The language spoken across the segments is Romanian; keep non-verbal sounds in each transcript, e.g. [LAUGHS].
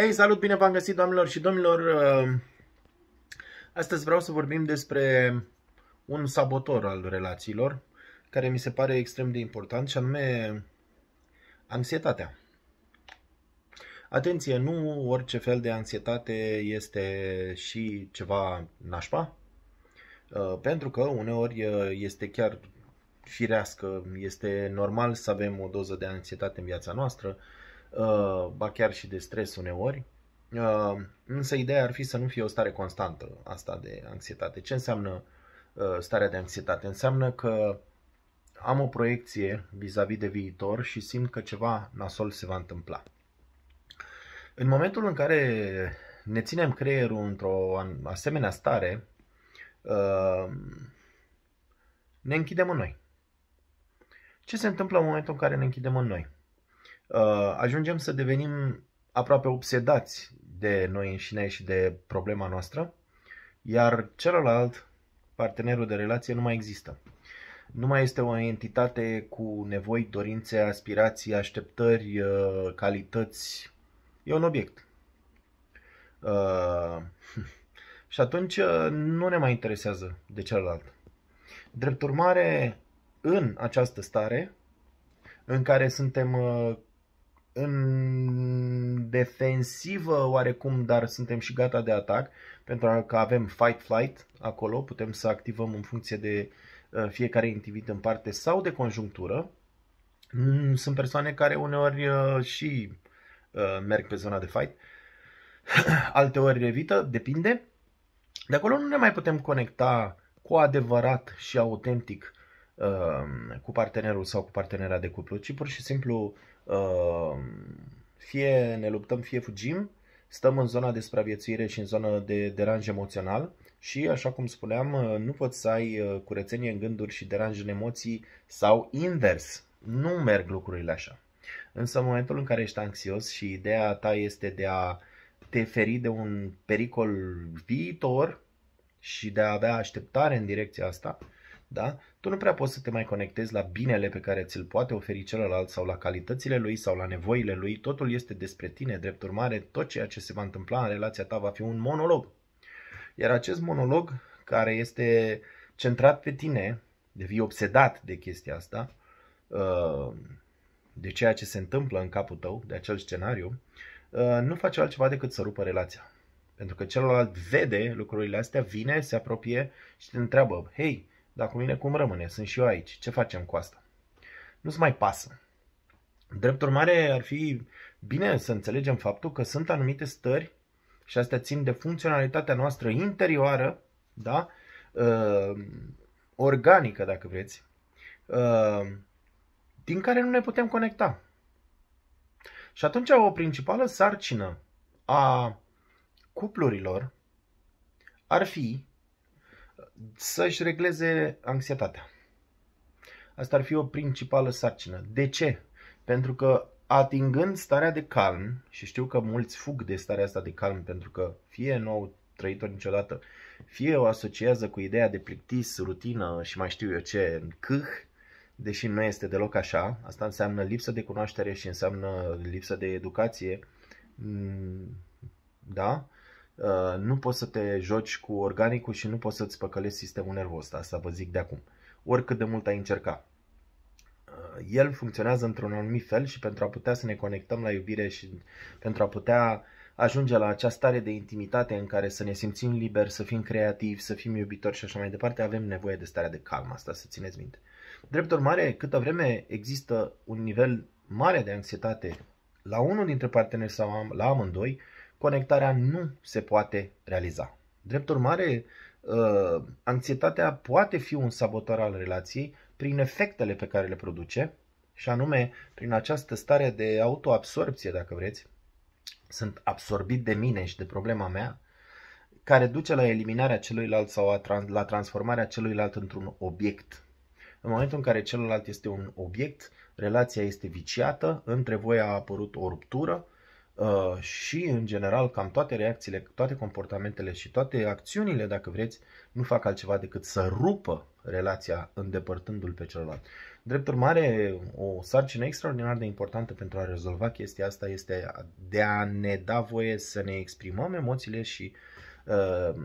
Hei, salut, bine v-am găsit, doamnelor și domnilor! Ehm, astăzi vreau să vorbim despre un sabotor al relațiilor, care mi se pare extrem de important, și anume anxietatea. Atenție, nu orice fel de anxietate este și ceva nașpa, ehm, pentru că uneori ehm, este chiar firească, este normal să avem o doză de anxietate în viața noastră, Uh, ba chiar și de stres uneori. Uh, însă ideea ar fi să nu fie o stare constantă asta de anxietate. Ce înseamnă uh, starea de anxietate? Înseamnă că am o proiecție vis-a-vis -vis de viitor și simt că ceva nasol se va întâmpla. În momentul în care ne ținem creierul într-o asemenea stare, ne închidem în noi. Ce se întâmplă în momentul în care ne închidem în noi? Uh, ajungem să devenim aproape obsedați de noi înșine și de problema noastră, iar celălalt, partenerul de relație, nu mai există. Nu mai este o entitate cu nevoi, dorințe, aspirații, așteptări, uh, calități. E un obiect. Uh, [LAUGHS] și atunci nu ne mai interesează de celălalt. Drept urmare, în această stare în care suntem în defensivă oarecum, dar suntem și gata de atac, pentru că avem fight-flight acolo, putem să activăm în funcție de uh, fiecare individ în parte sau de conjunctură. Mm, sunt persoane care uneori uh, și uh, merg pe zona de fight, [CLEARS THROAT] alteori evită, depinde. De acolo nu ne mai putem conecta cu adevărat și autentic Um, cu partenerul sau cu partenera de cuplu, ci pur și simplu um, fie ne luptăm, fie fugim, stăm în zona de supraviețuire și în zona de deranj emoțional și, așa cum spuneam, uh, nu poți să ai uh, curățenie în gânduri și deranj în emoții sau invers. Nu merg lucrurile așa. Însă în momentul în care ești anxios și ideea ta este de a te feri de un pericol viitor și de a avea așteptare în direcția asta, da? tu nu prea poți să te mai conectezi la binele pe care ți-l poate oferi celălalt sau la calitățile lui sau la nevoile lui. Totul este despre tine, drept urmare, tot ceea ce se va întâmpla în relația ta va fi un monolog. Iar acest monolog, care este centrat pe tine, devii obsedat de chestia asta, uh, de ceea ce se întâmplă în capul tău, de acel scenariu, uh, nu face altceva decât să rupă relația. Pentru că celălalt vede lucrurile astea, vine, se apropie și te întreabă, hei, dar cu mine cum rămâne? Sunt și eu aici. Ce facem cu asta? Nu-ți mai pasă. Drept urmare, ar fi bine să înțelegem faptul că sunt anumite stări și astea țin de funcționalitatea noastră interioară, da? Uh, organică, dacă vreți, uh, din care nu ne putem conecta. Și atunci o principală sarcină a cuplurilor ar fi să-și regleze anxietatea. Asta ar fi o principală sarcină. De ce? Pentru că atingând starea de calm, și știu că mulți fug de starea asta de calm pentru că fie nu au trăit-o niciodată, fie o asociază cu ideea de plictis, rutină și mai știu eu ce, în câh, deși nu este deloc așa. Asta înseamnă lipsă de cunoaștere și înseamnă lipsă de educație. Mm, da? Uh, nu poți să te joci cu organicul și nu poți să-ți păcălești sistemul nervos ăsta, asta vă zic de acum, oricât de mult ai încerca. Uh, el funcționează într-un anumit fel și pentru a putea să ne conectăm la iubire și pentru a putea ajunge la această stare de intimitate în care să ne simțim liberi, să fim creativi, să fim iubitori și așa mai departe, avem nevoie de starea de calm, asta să țineți minte. Drept urmare, câtă vreme există un nivel mare de anxietate la unul dintre parteneri sau la amândoi, conectarea nu se poate realiza. Drept urmare, uh, anxietatea poate fi un sabotor al relației prin efectele pe care le produce, și anume prin această stare de autoabsorpție, dacă vreți, sunt absorbit de mine și de problema mea, care duce la eliminarea celuilalt sau la transformarea celuilalt într-un obiect. În momentul în care celălalt este un obiect, relația este viciată, între voi a apărut o ruptură Uh, și, în general, cam toate reacțiile, toate comportamentele și toate acțiunile, dacă vreți, nu fac altceva decât să rupă relația îndepărtându-l pe celălalt. Drept urmare, o sarcină extraordinar de importantă pentru a rezolva chestia asta este de a ne da voie să ne exprimăm emoțiile și uh, uh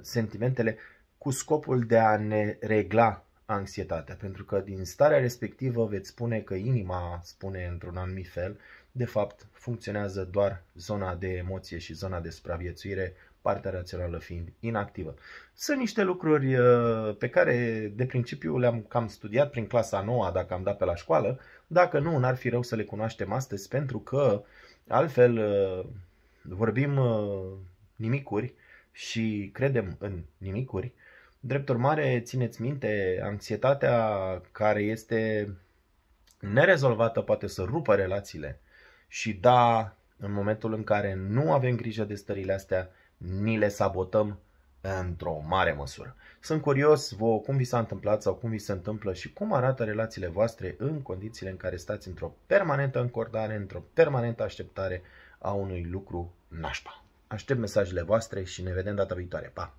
sentimentele cu scopul de a ne regla anxietatea, pentru că din starea respectivă veți spune că inima spune într-un anumit fel, de fapt funcționează doar zona de emoție și zona de supraviețuire, partea rațională fiind inactivă. Sunt niște lucruri uh, pe care de principiu le-am cam studiat prin clasa nouă dacă am dat pe la școală, dacă nu, n-ar fi rău să le cunoaștem astăzi pentru că altfel uh, vorbim uh, nimicuri și credem în nimicuri Drept urmare, țineți minte, anxietatea care este nerezolvată poate să rupă relațiile. Și da, în momentul în care nu avem grijă de stările astea, ni le sabotăm într-o mare măsură. Sunt curios vouă cum vi s-a întâmplat sau cum vi se întâmplă și cum arată relațiile voastre în condițiile în care stați într-o permanentă încordare, într-o permanentă așteptare a unui lucru nașpa. Aștept mesajele voastre și ne vedem data viitoare. Pa!